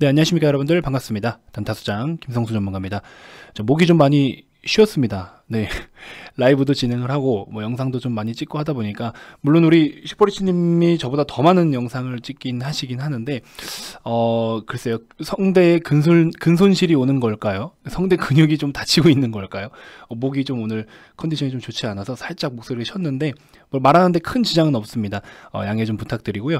네, 안녕하십니까 여러분들 반갑습니다. 단타수장 김성수 전문가입니다. 목이 좀 많이 쉬었습니다. 네, 라이브도 진행을 하고 뭐 영상도 좀 많이 찍고 하다 보니까 물론 우리 슈퍼리치님이 저보다 더 많은 영상을 찍긴 하시긴 하는데 어 글쎄요 성대에 근손 근손실이 오는 걸까요? 성대 근육이 좀 다치고 있는 걸까요? 어, 목이 좀 오늘 컨디션이 좀 좋지 않아서 살짝 목소리를 쉬었는데 뭘 뭐 말하는데 큰 지장은 없습니다. 어, 양해 좀 부탁드리고요.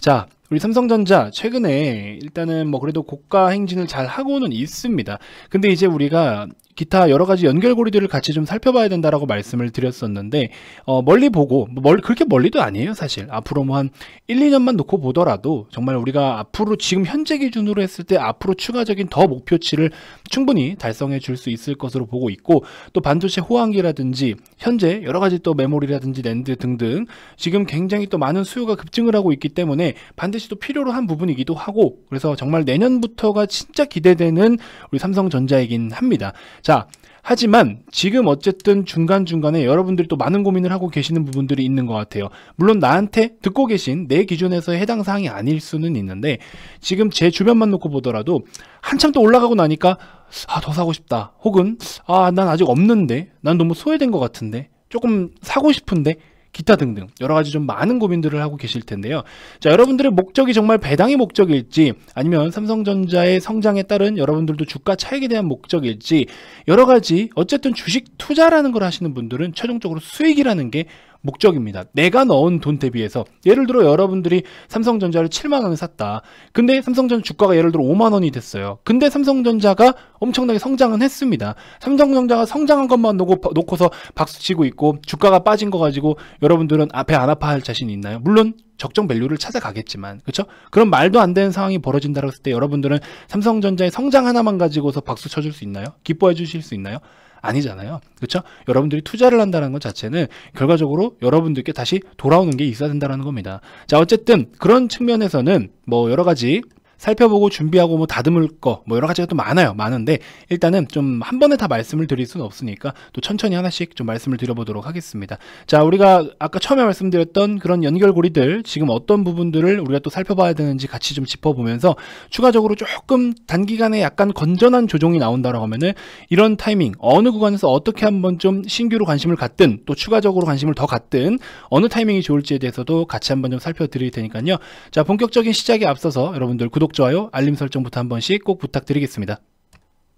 자, 우리 삼성전자 최근에 일단은 뭐 그래도 고가 행진을 잘 하고는 있습니다. 근데 이제 우리가 기타 여러 가지 연결고리들을 같이 좀 살펴봐야 된다라고 말씀을 드렸었는데 어, 멀리 보고 멀, 그렇게 멀리도 아니에요 사실 앞으로 뭐 한 1, 2년만 놓고 보더라도 정말 우리가 앞으로 지금 현재 기준으로 했을 때 앞으로 추가적인 더 목표치를 충분히 달성해 줄 수 있을 것으로 보고 있고 또 반도체 호황기라든지 현재 여러 가지 또 메모리라든지 랜드 등등 지금 굉장히 또 많은 수요가 급증을 하고 있기 때문에 반드시 또 필요로 한 부분이기도 하고 그래서 정말 내년부터가 진짜 기대되는 우리 삼성전자이긴 합니다. 자, 자, 하지만 지금 어쨌든 중간중간에 여러분들이 또 많은 고민을 하고 계시는 부분들이 있는 것 같아요. 물론 나한테 듣고 계신 내기준에서 해당 사항이 아닐 수는 있는데 지금 제 주변만 놓고 보더라도 한참 또 올라가고 나니까 아, 더 사고 싶다. 혹은 아, 난 아직 없는데. 난 너무 소외된 것 같은데. 조금 사고 싶은데. 기타 등등 여러 가지 좀 많은 고민들을 하고 계실 텐데요. 자, 여러분들의 목적이 정말 배당의 목적일지 아니면 삼성전자의 성장에 따른 여러분들도 주가 차익에 대한 목적일지 여러 가지 어쨌든 주식 투자라는 걸 하시는 분들은 최종적으로 수익이라는 게 목적입니다. 내가 넣은 돈 대비해서 예를 들어 여러분들이 삼성전자를 7만 원에 샀다. 근데 삼성전자 주가가 예를 들어 5만 원이 됐어요. 근데 삼성전자가 엄청나게 성장은 했습니다. 삼성전자가 성장한 것만 놓고, 놓고서 박수치고 있고 주가가 빠진 거 가지고 여러분들은 앞에 안 아파할 자신이 있나요? 물론 적정 밸류를 찾아가겠지만 그렇죠? 그런 말도 안 되는 상황이 벌어진다고 했을 때 여러분들은 삼성전자의 성장 하나만 가지고서 박수 쳐줄 수 있나요? 기뻐해 주실 수 있나요? 아니잖아요. 그렇죠? 여러분들이 투자를 한다는 것 자체는 결과적으로 여러분들께 다시 돌아오는 게 있어야 된다는 겁니다. 자, 어쨌든 그런 측면에서는 뭐 여러 가지 살펴보고 준비하고 뭐 다듬을 거 뭐 여러 가지가 또 많아요. 많은데 일단은 좀 한 번에 다 말씀을 드릴 수는 없으니까 또 천천히 하나씩 좀 말씀을 드려보도록 하겠습니다. 자, 우리가 아까 처음에 말씀드렸던 그런 연결고리들 지금 어떤 부분들을 우리가 또 살펴봐야 되는지 같이 좀 짚어보면서 추가적으로 조금 단기간에 약간 건전한 조정이 나온다라고 하면은 이런 타이밍 어느 구간에서 어떻게 한번 좀 신규로 관심을 갖든 또 추가적으로 관심을 더 갖든 어느 타이밍이 좋을지에 대해서도 같이 한번 좀 살펴드릴 테니까요. 자, 본격적인 시작에 앞서서 여러분들 구독 구독, 좋아요, 알림 설정부터 한 번씩 꼭 부탁드리겠습니다.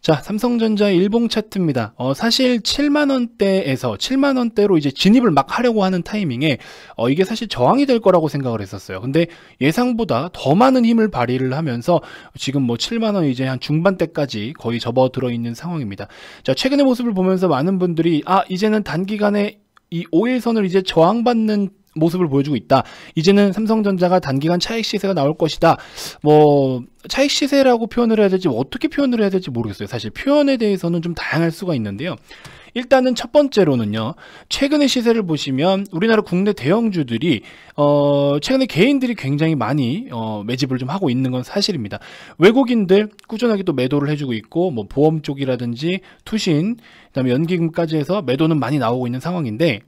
자 삼성전자 일봉 차트입니다 어, 사실 7만원대에서 7만원대로 이제 진입을 막 하려고 하는 타이밍에 어, 이게 사실 저항이 될 거라고 생각을 했었어요 근데 예상보다 더 많은 힘을 발휘를 하면서 지금 뭐 7만원 이제 한 중반대까지 거의 접어들어 있는 상황입니다 자 최근의 모습을 보면서 많은 분들이 아 이제는 단기간에 이 5일선을 이제 저항받는 모습을 보여주고 있다. 이제는 삼성전자가 단기간 차익 시세가 나올 것이다. 뭐 차익 시세라고 표현을 해야 될지 어떻게 표현을 해야 될지 모르겠어요. 사실 표현에 대해서는 좀 다양할 수가 있는데요. 일단은 첫 번째로는요. 최근의 시세를 보시면 우리나라 국내 대형주들이 어 최근에 개인들이 굉장히 많이 어 매집을 좀 하고 있는 건 사실입니다. 외국인들 꾸준하게 또 매도를 해주고 있고 뭐 보험 쪽이라든지 투신 그다음에 연기금까지 해서 매도는 많이 나오고 있는 상황인데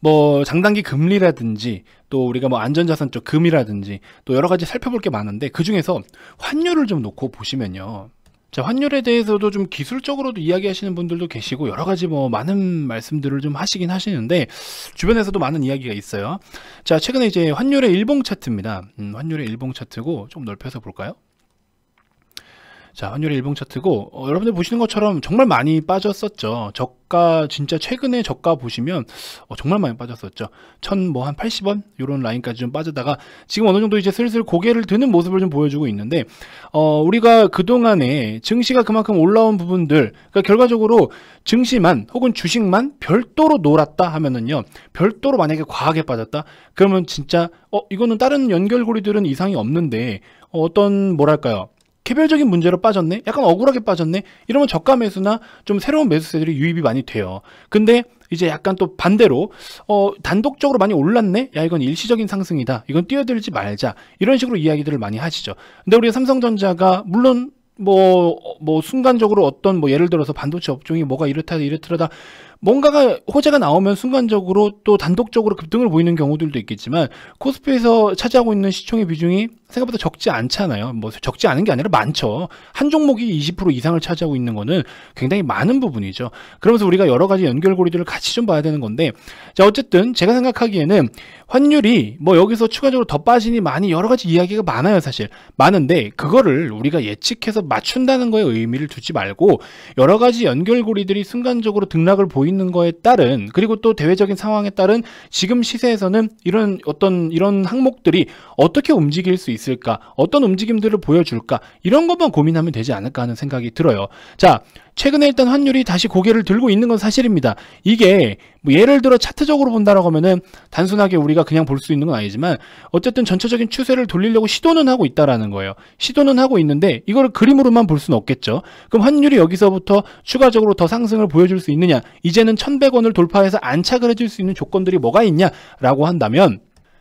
뭐 장단기 금리라든지 또 우리가 뭐 안전자산 쪽 금이라든지 또 여러 가지 살펴볼 게 많은데 그 중에서 환율을 좀 놓고 보시면요. 자, 환율에 대해서도 좀 기술적으로도 이야기하시는 분들도 계시고 여러 가지 뭐 많은 말씀들을 좀 하시긴 하시는데 주변에서도 많은 이야기가 있어요. 자, 최근에 이제 환율의 일봉 차트입니다. 음, 환율의 일봉 차트고 좀 넓혀서 볼까요? 자, 환율 일봉 차트고 어, 여러분들 보시는 것처럼 정말 많이 빠졌었죠. 저가 진짜 최근에 저가 보시면 어, 정말 많이 빠졌었죠. 천뭐한 80원 이런 라인까지 좀 빠지다가 지금 어느 정도 이제 슬슬 고개를 드는 모습을 좀 보여주고 있는데 어, 우리가 그동안에 증시가 그만큼 올라온 부분들 그러니까 결과적으로 증시만 혹은 주식만 별도로 놀았다 하면은요. 별도로 만약에 과하게 빠졌다. 그러면 진짜 어 이거는 다른 연결고리들은 이상이 없는데 어, 어떤 뭐랄까요? 개별적인 문제로 빠졌네? 약간 억울하게 빠졌네? 이러면 저가 매수나 좀 새로운 매수세들이 유입이 많이 돼요. 근데 이제 약간 또 반대로 어, 단독적으로 많이 올랐네? 야 이건 일시적인 상승이다. 이건 뛰어들지 말자. 이런 식으로 이야기들을 많이 하시죠. 근데 우리가 삼성전자가 물론 뭐, 뭐, 순간적으로 어떤, 뭐, 예를 들어서 반도체 업종이 뭐가 이렇다, 이렇더라다, 뭔가가, 호재가 나오면 순간적으로 또 단독적으로 급등을 보이는 경우들도 있겠지만, 코스피에서 차지하고 있는 시총의 비중이 생각보다 적지 않잖아요. 뭐 적지 않은 게 아니라 많죠. 한 종목이 20% 이상을 차지하고 있는 거는 굉장히 많은 부분이죠. 그러면서 우리가 여러 가지 연결고리들을 같이 좀 봐야 되는 건데 자 어쨌든 제가 생각하기에는 환율이 뭐 여기서 추가적으로 더 빠지니 많이 여러 가지 이야기가 많아요 사실 많은데 그거를 우리가 예측해서 맞춘다는 거에 의미를 두지 말고 여러 가지 연결고리들이 순간적으로 등락을 보이는 거에 따른 그리고 또 대외적인 상황에 따른 지금 시세에서는 이런 어떤 이런 항목들이 어떻게 움직일 수 있을지 있을까? 어떤 움직임들을 보여줄까? 이런 것만 고민하면 되지 않을까 하는 생각이 들어요. 자, 최근에 일단 환율이 다시 고개를 들고 있는 건 사실입니다. 이게 뭐 예를 들어 차트적으로 본다라고 하면은 단순하게 우리가 그냥 볼 수 있는 건 아니지만 어쨌든 전체적인 추세를 돌리려고 시도는 하고 있다라는 거예요. 시도는 하고 있는데 이걸 그림으로만 볼 수는 없겠죠. 그럼 환율이 여기서부터 추가적으로 더 상승을 보여줄 수 있느냐? 이제는 1,100원을 돌파해서 안착을 해줄 수 있는 조건들이 뭐가 있냐라고 한다면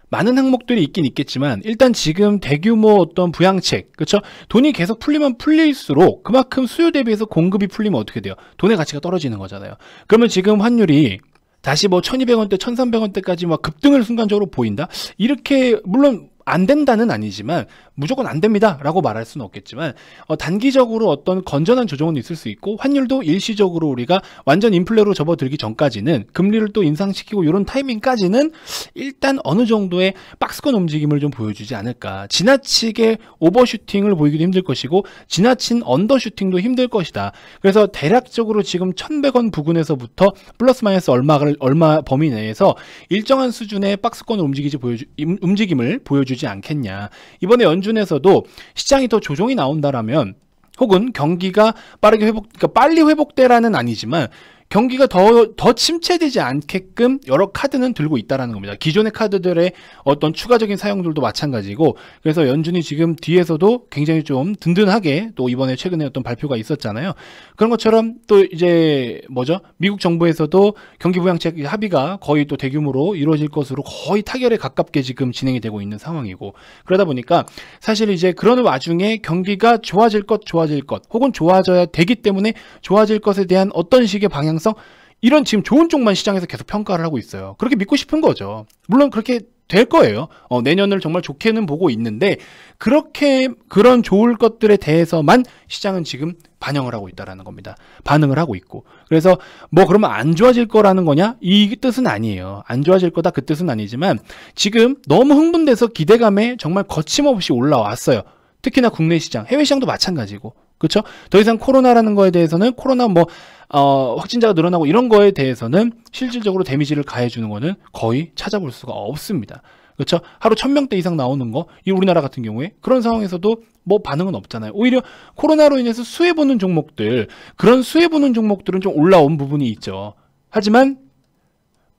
많은 항목들이 있긴 있겠지만 일단 지금 대규모 어떤 부양책 그쵸 돈이 계속 풀리면 풀릴수록 그만큼 수요 대비해서 공급이 풀리면 어떻게 돼요 돈의 가치가 떨어지는 거잖아요 그러면 지금 환율이 다시 뭐 1200원대 1300원대까지 막 급등을 순간적으로 보인다 이렇게 물론 안 된다는 아니지만 무조건 안 됩니다라고 말할 수는 없겠지만 어, 단기적으로 어떤 건전한 조정은 있을 수 있고 환율도 일시적으로 우리가 완전 인플레로 접어들기 전까지는 금리를 또 인상시키고 이런 타이밍까지는 일단 어느 정도의 박스권 움직임을 좀 보여주지 않을까 지나치게 오버슈팅을 보이기도 힘들 것이고 지나친 언더슈팅도 힘들 것이다 그래서 대략적으로 지금 1100원 부근에서부터 플러스 마이너스 얼마를 얼마 범위 내에서 일정한 수준의 박스권 움직이지 보여주, 움직임을 보여주지 되지 않겠냐. 이번에 연준에서도 시장이 더 조정이 나온다라면 혹은 경기가 빠르게 회복, 그러니까 빨리 회복되라는 아니지만 경기가 더, 더 침체되지 않게끔 여러 카드는 들고 있다라는 겁니다. 기존의 카드들의 어떤 추가적인 사용들도 마찬가지고 그래서 연준이 지금 뒤에서도 굉장히 좀 든든하게 또 이번에 최근에 어떤 발표가 있었잖아요. 그런 것처럼 또 이제 뭐죠? 미국 정부에서도 경기 부양책 합의가 거의 또 대규모로 이루어질 것으로 거의 타결에 가깝게 지금 진행이 되고 있는 상황이고 그러다 보니까 사실 이제 그런 와중에 경기가 좋아질 것 좋아질 것 혹은 좋아져야 되기 때문에 좋아질 것에 대한 어떤 식의 방향 가능성 이런 지금 좋은 쪽만 시장에서 계속 평가를 하고 있어요. 그렇게 믿고 싶은 거죠. 물론 그렇게 될 거예요. 어, 내년을 정말 좋게는 보고 있는데 그렇게 그런 좋을 것들에 대해서만 시장은 지금 반영을 하고 있다라는 겁니다. 반응을 하고 있고 그래서 뭐 그러면 안 좋아질 거라는 거냐 이 뜻은 아니에요. 안 좋아질 거다 그 뜻은 아니지만 지금 너무 흥분돼서 기대감에 정말 거침없이 올라왔어요. 특히나 국내 시장, 해외 시장도 마찬가지고 그렇죠? 더 이상 코로나라는 거에 대해서는 코로나 뭐 어, 확진자가 늘어나고 이런 거에 대해서는 실질적으로 데미지를 가해 주는 거는 거의 찾아볼 수가 없습니다. 그렇죠? 하루 천명대 이상 나오는 거, 이 우리나라 같은 경우에 그런 상황에서도 뭐 반응은 없잖아요. 오히려 코로나로 인해서 수혜 보는 종목들, 그런 수혜 보는 종목들은 좀 올라온 부분이 있죠. 하지만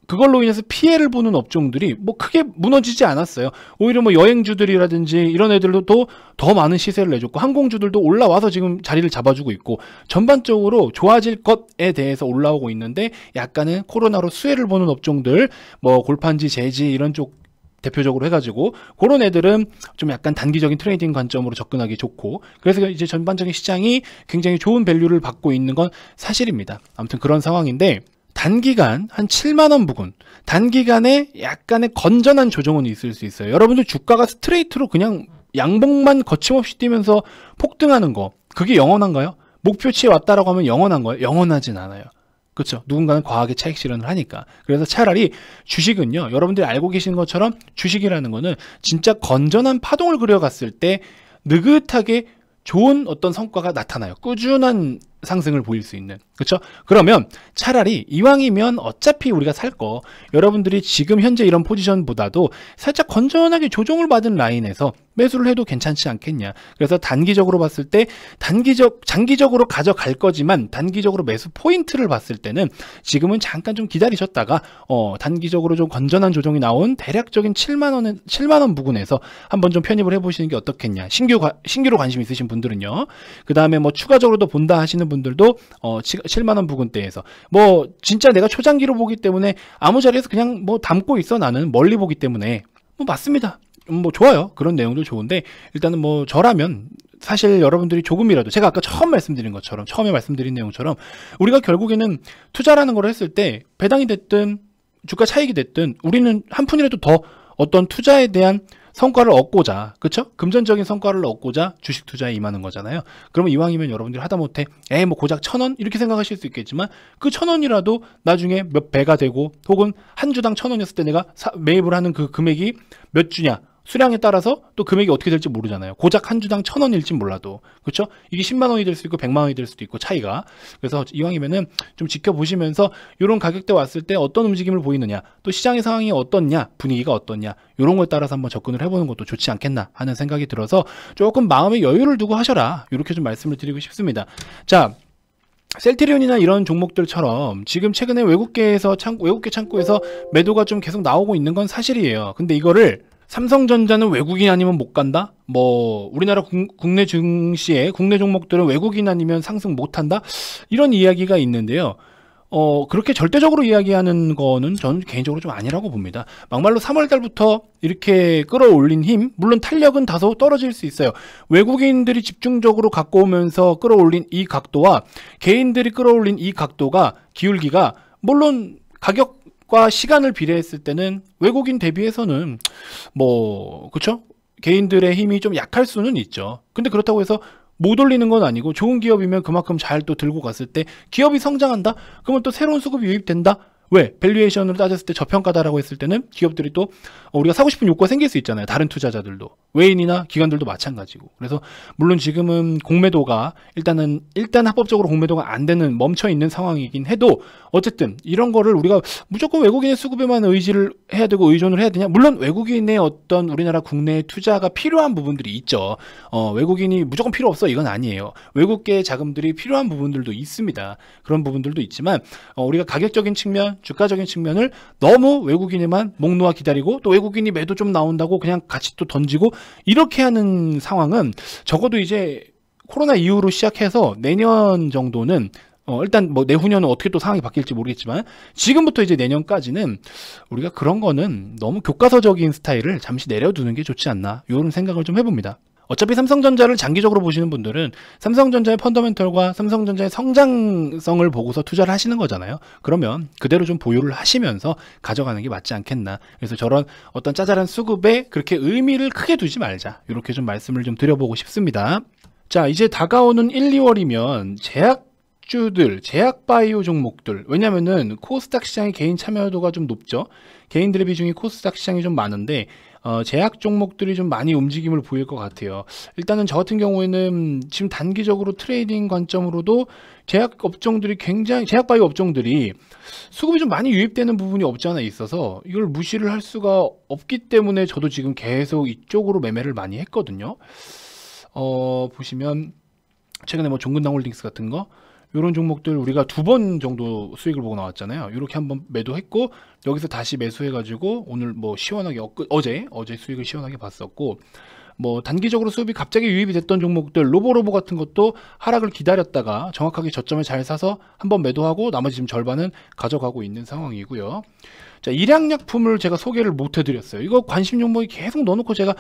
그걸로 인해서 피해를 보는 업종들이 뭐 크게 무너지지 않았어요. 오히려 뭐 여행주들이라든지 이런 애들도 더 많은 시세를 내줬고 항공주들도 올라와서 지금 자리를 잡아주고 있고 전반적으로 좋아질 것에 대해서 올라오고 있는데 약간은 코로나로 수혜를 보는 업종들 뭐 골판지 재지 이런 쪽 대표적으로 해가지고 그런 애들은 좀 약간 단기적인 트레이딩 관점으로 접근하기 좋고 그래서 이제 전반적인 시장이 굉장히 좋은 밸류를 받고 있는 건 사실입니다. 아무튼 그런 상황인데 단기간 한 7만 원 부근 단기간에 약간의 건전한 조정은 있을 수 있어요. 여러분들 주가가 스트레이트로 그냥 양봉만 거침없이 뛰면서 폭등하는 거 그게 영원한가요? 목표치에 왔다라고 하면 영원한 거예요? 영원하진 않아요. 그렇죠. 누군가는 과하게 차익 실현을 하니까. 그래서 차라리 주식은요. 여러분들이 알고 계신 것처럼 주식이라는 거는 진짜 건전한 파동을 그려갔을 때 느긋하게 좋은 어떤 성과가 나타나요. 꾸준한 상승을 보일 수 있는 그렇죠 그러면 차라리 이왕이면 어차피 우리가 살 거 여러분들이 지금 현재 이런 포지션보다도 살짝 건전하게 조정을 받은 라인에서 매수를 해도 괜찮지 않겠냐 그래서 단기적으로 봤을 때 단기적 장기적으로 가져갈 거지만 단기적으로 매수 포인트를 봤을 때는 지금은 잠깐 좀 기다리셨다가 어 단기적으로 좀 건전한 조정이 나온 대략적인 7만 원 7만 원 부근에서 한번 좀 편입을 해보시는 게 어떻겠냐 신규 신규로 관심 있으신 분들은요 그 다음에 뭐 추가적으로도 본다 하시는 하시는 분들도 어, 7만원 부근대에서 뭐 진짜 내가 초장기로 보기 때문에 아무 자리에서 그냥 뭐 담고 있어 나는 멀리 보기 때문에 뭐 맞습니다 음, 뭐 좋아요 그런 내용도 좋은데 일단은 뭐 저라면 사실 여러분들이 조금이라도 제가 아까 처음 말씀드린 것처럼 처음에 말씀드린 내용처럼 우리가 결국에는 투자라는 걸 했을 때 배당이 됐든 주가 차익이 됐든 우리는 한 푼이라도 더 어떤 투자에 대한 성과를 얻고자 그쵸? 금전적인 성과를 얻고자 주식 투자에 임하는 거잖아요. 그러면 이왕이면 여러분들이 하다못해 에이 뭐 고작 천원 이렇게 생각하실 수 있겠지만 그 천 원이라도 나중에 몇 배가 되고 혹은 한 주당 천 원이었을 때 내가 사, 매입을 하는 그 금액이 몇 주냐 수량에 따라서 또 금액이 어떻게 될지 모르잖아요. 고작 한 주당 천 원일진 몰라도 그렇죠? 이게 10만 원이 될 수도 있고 100만 원이 될 수도 있고 차이가 그래서 이왕이면은 좀 지켜보시면서 이런 가격대 왔을 때 어떤 움직임을 보이느냐 또 시장의 상황이 어떻냐 분위기가 어떻냐 이런 걸 따라서 한번 접근을 해보는 것도 좋지 않겠나 하는 생각이 들어서 조금 마음의 여유를 두고 하셔라 이렇게 좀 말씀을 드리고 싶습니다. 자 셀트리온이나 이런 종목들처럼 지금 최근에 외국계에서 창, 외국계 창구에서 매도가 좀 계속 나오고 있는 건 사실이에요. 근데 이거를 삼성전자는 외국인 아니면 못 간다? 뭐 우리나라 국내 증시에 국내 종목들은 외국인 아니면 상승 못 한다? 이런 이야기가 있는데요. 어, 그렇게 절대적으로 이야기하는 거는 저는 개인적으로 좀 아니라고 봅니다. 막말로 3월달부터 이렇게 끌어올린 힘, 물론 탄력은 다소 떨어질 수 있어요. 외국인들이 집중적으로 갖고 오면서 끌어올린 이 각도와 개인들이 끌어올린 이 각도가 기울기가 물론 가격 과 시간을 비례했을 때는 외국인 대비해서는 뭐 그렇죠? 개인들의 힘이 좀 약할 수는 있죠. 근데 그렇다고 해서 못 올리는 건 아니고 좋은 기업이면 그만큼 잘 또 들고 갔을 때 기업이 성장한다? 그러면 또 새로운 수급이 유입된다? 왜? 밸류에이션으로 따졌을 때 저평가다라고 했을 때는 기업들이 또 어, 우리가 사고 싶은 욕구가 생길 수 있잖아요. 다른 투자자들도. 외인이나 기관들도 마찬가지고. 그래서 물론 지금은 공매도가 일단은 일단 합법적으로 공매도가 안 되는 멈춰 있는 상황이긴 해도 어쨌든 이런 거를 우리가 무조건 외국인의 수급에만 의지를 해야 되고 의존을 해야 되냐? 물론 외국인의 어떤 우리나라 국내 투자가 필요한 부분들이 있죠. 어, 외국인이 무조건 필요 없어 이건 아니에요. 외국계 자금들이 필요한 부분들도 있습니다. 그런 부분들도 있지만 어, 우리가 가격적인 측면 주가적인 측면을 너무 외국인에만 목 놓아 기다리고 또 외국인이 매도 좀 나온다고 그냥 같이 또 던지고 이렇게 하는 상황은 적어도 이제 코로나 이후로 시작해서 내년 정도는 어, 일단 뭐 내후년은 어떻게 또 상황이 바뀔지 모르겠지만 지금부터 이제 내년까지는 우리가 그런 거는 너무 교과서적인 스타일을 잠시 내려두는 게 좋지 않나 이런 생각을 좀 해봅니다. 어차피 삼성전자를 장기적으로 보시는 분들은 삼성전자의 펀더멘털과 삼성전자의 성장성을 보고서 투자를 하시는 거잖아요. 그러면 그대로 좀 보유를 하시면서 가져가는 게 맞지 않겠나. 그래서 저런 어떤 짜잘한 수급에 그렇게 의미를 크게 두지 말자. 이렇게 좀 말씀을 좀 드려보고 싶습니다. 자, 이제 다가오는 1, 2월이면 제약 주들 제약 바이오 종목들 왜냐면은 코스닥 시장의 개인 참여도가 좀 높죠 개인들의 비중이 코스닥 시장이 좀 많은데 어, 제약 종목들이 좀 많이 움직임을 보일 것 같아요. 일단은 저 같은 경우에는 지금 단기적으로 트레이딩 관점으로도 제약 업종들이 굉장히 제약 바이오 업종들이 수급이 좀 많이 유입되는 부분이 없지 않아 있어서 이걸 무시를 할 수가 없기 때문에 저도 지금 계속 이쪽으로 매매를 많이 했거든요. 어, 보시면 최근에 뭐 종근당 홀딩스 같은 거 이런 종목들 우리가 두 번 정도 수익을 보고 나왔잖아요. 이렇게 한번 매도했고 여기서 다시 매수해가지고 오늘 뭐 시원하게 어, 어제 어제 수익을 시원하게 봤었고 뭐 단기적으로 수입이 갑자기 유입이 됐던 종목들 로보로보 같은 것도 하락을 기다렸다가 정확하게 저점을 잘 사서 한번 매도하고 나머지 지금 절반은 가져가고 있는 상황이고요. 자 일양약품을 제가 소개를 못 해드렸어요. 이거 관심 종목이 계속 넣어놓고 제가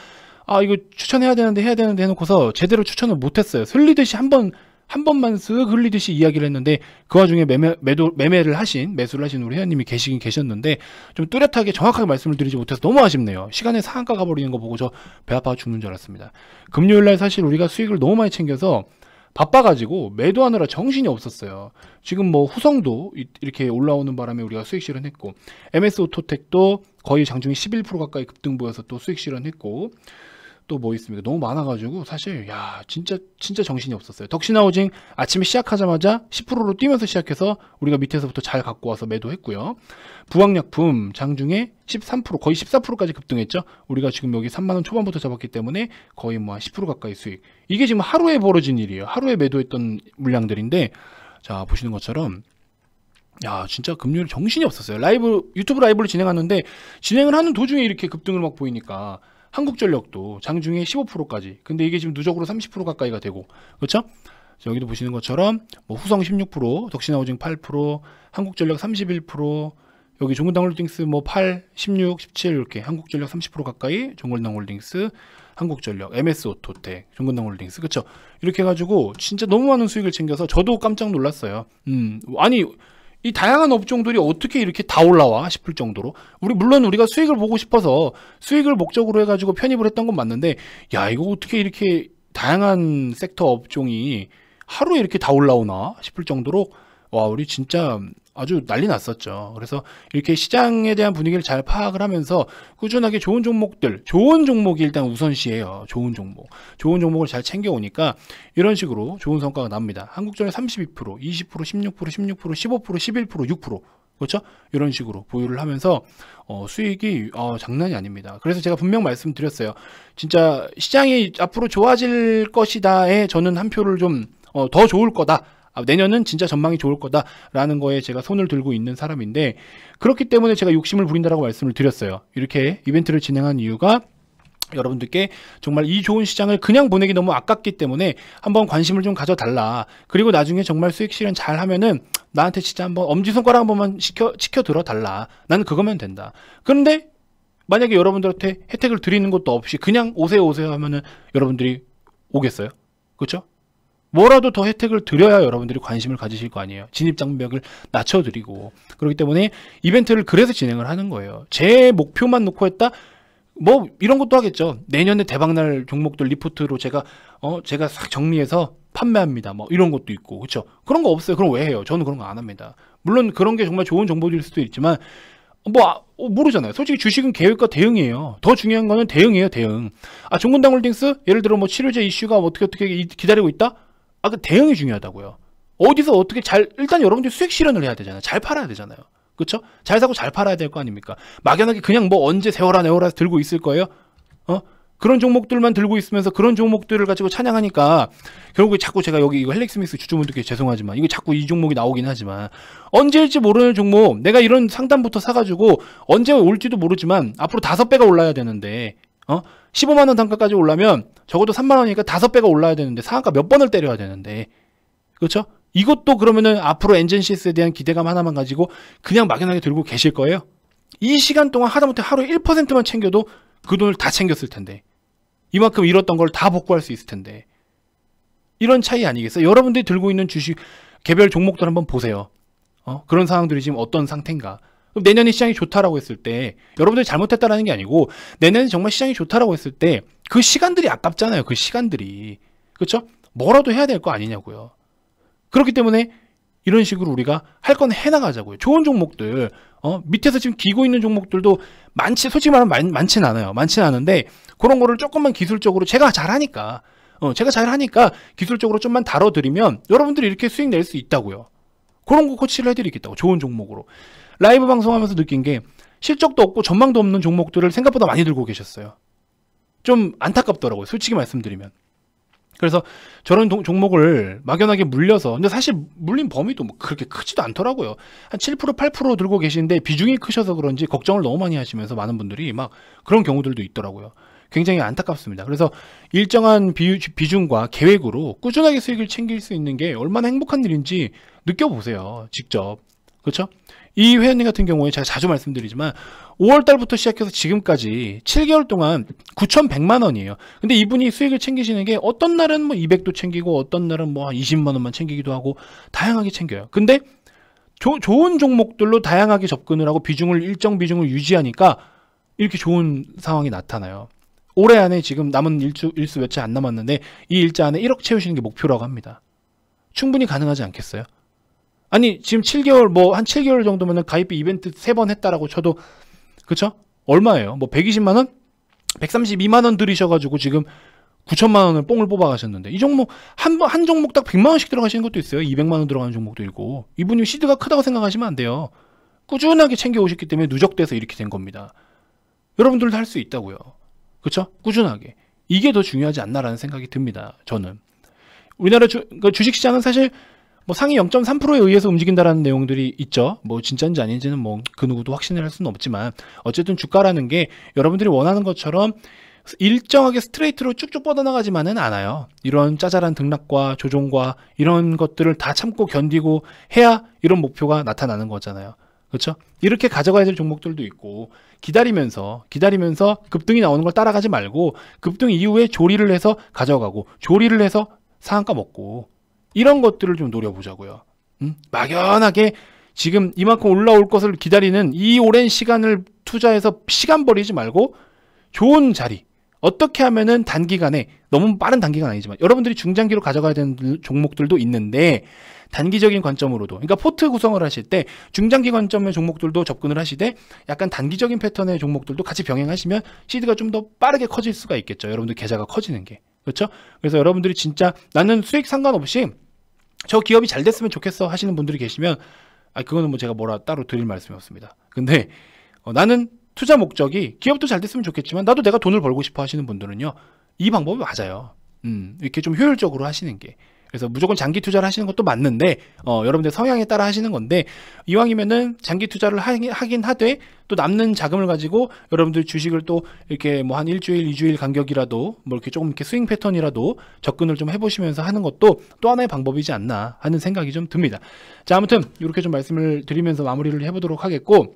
아 이거 추천해야 되는데 해야 되는데 해놓고서 제대로 추천을 못했어요. 슬리듯이 한번 한 번만 쓱 흘리듯이 이야기를 했는데 그 와중에 매매, 매도, 매매를 하신 매수를 하신 우리 회원님이 계시긴 계셨는데 좀 뚜렷하게 정확하게 말씀을 드리지 못해서 너무 아쉽네요. 시간에 상한가 가버리는 거 보고 저 배 아파 죽는 줄 알았습니다. 금요일날 사실 우리가 수익을 너무 많이 챙겨서 바빠가지고 매도하느라 정신이 없었어요. 지금 뭐 후성도 이렇게 올라오는 바람에 우리가 수익 실현했고 MS 오토텍도 거의 장중에 11% 가까이 급등 보여서 또 수익 실현했고 또뭐 있습니까? 너무 많아가지고 사실 야 진짜 진짜 정신이 없었어요. 덕신하우징 아침에 시작하자마자 10%로 뛰면서 시작해서 우리가 밑에서부터 잘 갖고 와서 매도했고요. 부황약품 장중에 13% 거의 14%까지 급등했죠. 우리가 지금 여기 3만 원 초반부터 잡았기 때문에 거의 뭐 한 10% 가까이 수익. 이게 지금 하루에 벌어진 일이에요. 하루에 매도했던 물량들인데 자 보시는 것처럼 야 진짜 금요일 정신이 없었어요 라이브 유튜브 라이브를 진행하는데 진행을 하는 도중에 이렇게 급등을 막 보이니까 한국전력도 장중에 15%까지. 근데 이게 지금 누적으로 30% 가까이가 되고. 그렇죠? 여기도 보시는 것처럼 뭐 후성 16%, 덕신하우징 8%, 한국전력 31%, 여기 종근당홀딩스 뭐 8, 16, 17 이렇게 한국전력 30% 가까이, 종근당홀딩스, 한국전력, MS오토텍, 종근당홀딩스 그쵸? 이렇게 해가지고 진짜 너무 많은 수익을 챙겨서 저도 깜짝 놀랐어요. 음 아니 이 다양한 업종들이 어떻게 이렇게 다 올라와 싶을 정도로 우리 물론 우리가 수익을 보고 싶어서 수익을 목적으로 해가지고 편입을 했던 건 맞는데 야 이거 어떻게 이렇게 다양한 섹터 업종이 하루에 이렇게 다 올라오나 싶을 정도로 와 우리 진짜 아주 난리 났었죠. 그래서 이렇게 시장에 대한 분위기를 잘 파악을 하면서 꾸준하게 좋은 종목들, 좋은 종목이 일단 우선시예요. 좋은 종목. 좋은 종목을 잘 챙겨오니까 이런 식으로 좋은 성과가 납니다. 한국전에 32%, 20%, 16%, 16%, 15%, 11%, 6%. 그렇죠? 이런 식으로 보유를 하면서 어, 수익이 어, 장난이 아닙니다. 그래서 제가 분명 말씀드렸어요. 진짜 시장이 앞으로 좋아질 것이다에 저는 한 표를 좀더 어, 좋을 거다. 아, 내년은 진짜 전망이 좋을 거다라는 거에 제가 손을 들고 있는 사람인데 그렇기 때문에 제가 욕심을 부린다라고 말씀을 드렸어요. 이렇게 이벤트를 진행한 이유가 여러분들께 정말 이 좋은 시장을 그냥 보내기 너무 아깝기 때문에 한번 관심을 좀 가져달라. 그리고 나중에 정말 수익 실현 잘 하면은 나한테 진짜 한번 엄지손가락 한 번만 시켜, 시켜 들어달라. 나는 그거면 된다. 그런데 만약에 여러분들한테 혜택을 드리는 것도 없이 그냥 오세요 오세요 하면은 여러분들이 오겠어요? 그렇죠? 뭐라도 더 혜택을 드려야 여러분들이 관심을 가지실 거 아니에요. 진입장벽을 낮춰드리고. 그렇기 때문에 이벤트를 그래서 진행을 하는 거예요. 제 목표만 놓고 했다? 뭐 이런 것도 하겠죠. 내년에 대박날 종목들 리포트로 제가 어 제가 싹 정리해서 판매합니다. 뭐 이런 것도 있고 그쵸 그런 거 없어요. 그럼 왜 해요? 저는 그런 거 안 합니다. 물론 그런 게 정말 좋은 정보일 수도 있지만 뭐 아, 어, 모르잖아요. 솔직히 주식은 계획과 대응이에요. 더 중요한 거는 대응이에요. 대응. 아 종근당 홀딩스 예를 들어 뭐 치료제 이슈가 뭐 어떻게 어떻게 기다리고 있다. 아까 그 대응이 중요하다고요. 어디서 어떻게 잘 일단 여러분들 이 수익 실현을 해야 되잖아요. 잘 팔아야 되잖아요. 그렇죠? 잘 사고 잘 팔아야 될 거 아닙니까? 막연하게 그냥 뭐 언제 세월아 네월아 들고 있을 거예요. 어? 그런 종목들만 들고 있으면서 그런 종목들을 가지고 찬양하니까 결국에 자꾸 제가 여기 이거 헬릭스미스 주주분들께 죄송하지만 이거 자꾸 이 종목이 나오긴 하지만 언제일지 모르는 종목 내가 이런 상담부터 사가지고 언제 올지도 모르지만 앞으로 다섯 배가 올라야 되는데 어? 15만 원 단가까지 올라면 적어도 3만 원이니까 5 배가 올라야 되는데 상한가 몇 번을 때려야 되는데 그렇죠? 이것도 그러면은 앞으로 엔진시스에 대한 기대감 하나만 가지고 그냥 막연하게 들고 계실 거예요. 이 시간 동안 하다못해 하루 에 1%만 챙겨도 그 돈을 다 챙겼을 텐데 이만큼 잃었던 걸 다 복구할 수 있을 텐데 이런 차이 아니겠어요? 여러분들이 들고 있는 주식 개별 종목들 한번 보세요. 어? 그런 상황들이 지금 어떤 상태인가? 그럼 내년에 시장이 좋다라고 했을 때 여러분들이 잘못했다라는 게 아니고 내년에 정말 시장이 좋다라고 했을 때 그 시간들이 아깝잖아요. 그 시간들이. 그렇죠? 뭐라도 해야 될 거 아니냐고요. 그렇기 때문에 이런 식으로 우리가 할 건 해나가자고요. 좋은 종목들, 어, 밑에서 지금 기고 있는 종목들도 많지, 솔직히 말하면 많, 많진 않아요. 많진 않은데, 그런 거를 조금만 기술적으로 제가 잘하니까, 어, 제가 잘하니까 기술적으로 좀만 다뤄드리면 여러분들이 이렇게 수익 낼 수 있다고요. 그런 거 코치를 해드리겠다고, 좋은 종목으로. 라이브 방송하면서 느낀 게 실적도 없고 전망도 없는 종목들을 생각보다 많이 들고 계셨어요. 좀 안타깝더라고요. 솔직히 말씀드리면. 그래서 저런 동, 종목을 막연하게 물려서 근데 사실 물린 범위도 뭐 그렇게 크지도 않더라고요. 한 7% 8% 들고 계시는데 비중이 크셔서 그런지 걱정을 너무 많이 하시면서 많은 분들이 막 그런 경우들도 있더라고요. 굉장히 안타깝습니다. 그래서 일정한 비, 비중과 계획으로 꾸준하게 수익을 챙길 수 있는 게 얼마나 행복한 일인지 느껴보세요. 직접. 그렇죠? 이 회원님 같은 경우에 제가 자주 말씀드리지만 5월 달부터 시작해서 지금까지 7개월 동안 9,100만 원이에요. 근데 이분이 수익을 챙기시는 게 어떤 날은 뭐 200도 챙기고 어떤 날은 뭐 20만 원만 챙기기도 하고 다양하게 챙겨요. 근데 조, 좋은 종목들로 다양하게 접근을 하고 비중을 일정 비중을 유지하니까 이렇게 좋은 상황이 나타나요. 올해 안에 지금 남은 일주, 일수 몇 채 안 남았는데 이 일자 안에 1억 채우시는 게 목표라고 합니다. 충분히 가능하지 않겠어요? 아니 지금 7개월 뭐 한 7개월 정도면 가입비 이벤트 3번 했다라고 쳐도 그쵸? 얼마예요? 뭐 120만 원? 132만 원 들이셔가지고 지금 9천만 원을 뽕을 뽑아가셨는데 이 종목 한, 한 종목 딱 100만 원씩 들어가시는 것도 있어요. 200만 원 들어가는 종목도 있고 이분이 시드가 크다고 생각하시면 안 돼요. 꾸준하게 챙겨 오셨기 때문에 누적돼서 이렇게 된 겁니다. 여러분들도 할 수 있다고요. 그쵸? 꾸준하게. 이게 더 중요하지 않나라는 생각이 듭니다. 저는. 우리나라 주, 그 주식시장은 사실 뭐 상위 0.3%에 의해서 움직인다라는 내용들이 있죠. 뭐 진짜인지 아닌지는 뭐 그 누구도 확신을 할 수는 없지만 어쨌든 주가라는 게 여러분들이 원하는 것처럼 일정하게 스트레이트로 쭉쭉 뻗어나가지만은 않아요. 이런 짜잘한 등락과 조종과 이런 것들을 다 참고 견디고 해야 이런 목표가 나타나는 거잖아요. 그렇죠? 이렇게 가져가야 될 종목들도 있고 기다리면서 기다리면서 급등이 나오는 걸 따라가지 말고 급등 이후에 조리를 해서 가져가고 조리를 해서 상한가 먹고 이런 것들을 좀 노려보자고요. 음? 막연하게 지금 이만큼 올라올 것을 기다리는 이 오랜 시간을 투자해서 시간 버리지 말고 좋은 자리 어떻게 하면은 단기간에 너무 빠른 단기간 아니지만 여러분들이 중장기로 가져가야 되는 종목들도 있는데 단기적인 관점으로도 그러니까 포트 구성을 하실 때 중장기 관점의 종목들도 접근을 하시되 약간 단기적인 패턴의 종목들도 같이 병행하시면 시드가 좀 더 빠르게 커질 수가 있겠죠 여러분들 계좌가 커지는 게 그렇죠 그래서 여러분들이 진짜 나는 수익 상관없이 저 기업이 잘 됐으면 좋겠어 하시는 분들이 계시면 아 그거는 뭐 제가 뭐라 따로 드릴 말씀이 없습니다. 근데 어, 나는 투자 목적이 기업도 잘 됐으면 좋겠지만 나도 내가 돈을 벌고 싶어 하시는 분들은요 이 방법이 맞아요. 음, 이렇게 좀 효율적으로 하시는 게 그래서 무조건 장기 투자를 하시는 것도 맞는데 어, 여러분들 성향에 따라 하시는 건데 이왕이면은 장기 투자를 하긴 하되 또 남는 자금을 가지고 여러분들 주식을 또 이렇게 뭐 한 일주일, 이주일 간격이라도 뭐 이렇게 조금 이렇게 스윙 패턴이라도 접근을 좀 해보시면서 하는 것도 또 하나의 방법이지 않나 하는 생각이 좀 듭니다. 자 아무튼 이렇게 좀 말씀을 드리면서 마무리를 해보도록 하겠고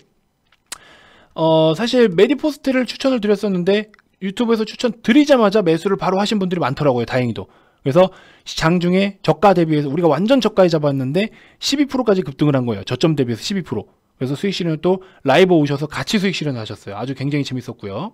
어 사실 메디포스트를 추천을 드렸었는데 유튜브에서 추천 드리자마자 매수를 바로 하신 분들이 많더라고요 다행히도 그래서 시장 중에 저가 대비해서 우리가 완전 저가에 잡았는데 12%까지 급등을 한 거예요. 저점 대비해서 12%. 그래서 수익 실현 또 라이브 오셔서 같이 수익 실현하셨어요. 아주 굉장히 재밌었고요.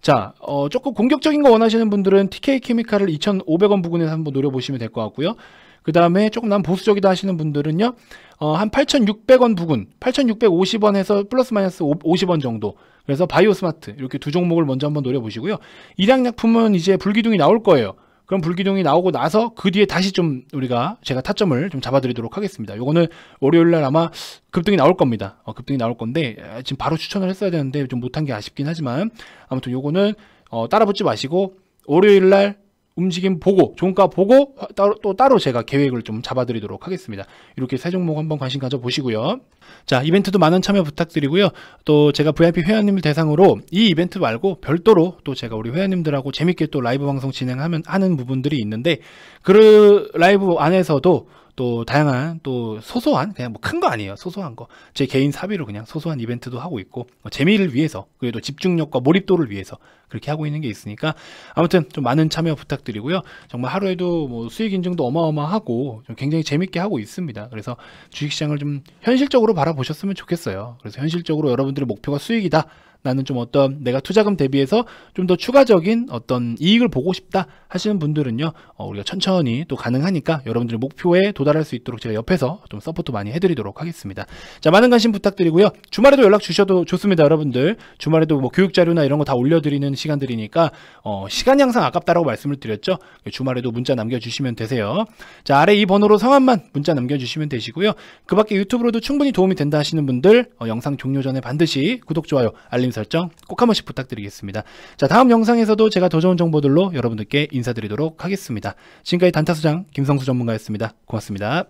자, 어, 조금 공격적인 거 원하시는 분들은 TK 케미칼을 2,500원 부근에서 한번 노려보시면 될 것 같고요. 그 다음에 조금 난 보수적이다 하시는 분들은요, 어, 한 8,600원 부근, 8,650원에서 플러스 마이너스 50원 정도. 그래서 바이오스마트 이렇게 두 종목을 먼저 한번 노려보시고요. 일양약품은 이제 불기둥이 나올 거예요. 그럼 불기둥이 나오고 나서 그 뒤에 다시 좀 우리가 제가 타점을 좀 잡아드리도록 하겠습니다. 요거는 월요일 날 아마 급등이 나올 겁니다. 어, 급등이 나올 건데 아, 지금 바로 추천을 했어야 되는데 좀 못한 게 아쉽긴 하지만 아무튼 요거는 어, 따라 붙지 마시고 월요일 날 움직임 보고 종가 보고 어, 따로, 또 따로 제가 계획을 좀 잡아드리도록 하겠습니다. 이렇게 세 종목 한번 관심 가져보시고요. 자 이벤트도 많은 참여 부탁드리고요. 또 제가 VIP 회원님을 대상으로 이 이벤트 말고 별도로 또 제가 우리 회원님들하고 재밌게 또 라이브 방송 진행하면 하는 부분들이 있는데 그 라이브 안에서도 또 다양한 또 소소한 그냥 뭐 큰 거 아니에요 소소한 거 제 개인 사비로 그냥 소소한 이벤트도 하고 있고 뭐 재미를 위해서 그래도 집중력과 몰입도를 위해서 그렇게 하고 있는 게 있으니까 아무튼 좀 많은 참여 부탁드리고요 정말 하루에도 뭐 수익 인증도 어마어마하고 굉장히 재밌게 하고 있습니다 그래서 주식시장을 좀 현실적으로 바라보셨으면 좋겠어요 그래서 현실적으로 여러분들의 목표가 수익이다 나는 좀 어떤 내가 투자금 대비해서 좀 더 추가적인 어떤 이익을 보고 싶다 하시는 분들은요 어, 우리가 천천히 또 가능하니까 여러분들의 목표에 도달할 수 있도록 제가 옆에서 좀 서포트 많이 해드리도록 하겠습니다 자 많은 관심 부탁드리고요 주말에도 연락 주셔도 좋습니다 여러분들 주말에도 뭐 교육 자료나 이런 거 다 올려드리는 시간들이니까 어, 시간이 항상 아깝다라고 말씀을 드렸죠 주말에도 문자 남겨주시면 되세요 자 아래 이 번호로 성함만 문자 남겨주시면 되시고요 그 밖에 유튜브로도 충분히 도움이 된다 하시는 분들 어, 영상 종료 전에 반드시 구독 좋아요 알림 설정 꼭한 번씩 부탁드리겠습니다. 자 다음 영상에서도 제가 더 좋은 정보들로 여러분들께 인사드리도록 하겠습니다. 지금까지 단타수장 김성수 전문가였습니다. 고맙습니다.